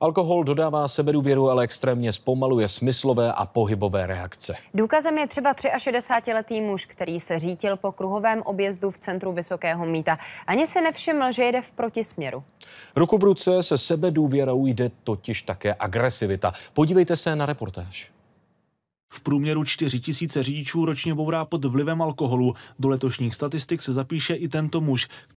Alkohol dodává sebedůvěru, ale extrémně zpomaluje smyslové a pohybové reakce. Důkazem je třeba 63-letý muž, který se řítil po kruhovém objezdu v centru Vysokého míta. Ani se nevšiml, že jede v protisměru. Ruku v ruce se sebedůvěrou jde totiž také agresivita. Podívejte se na reportáž. V průměru 4 tisíce řidičů ročně bourá pod vlivem alkoholu. Do letošních statistik se zapíše i tento muž,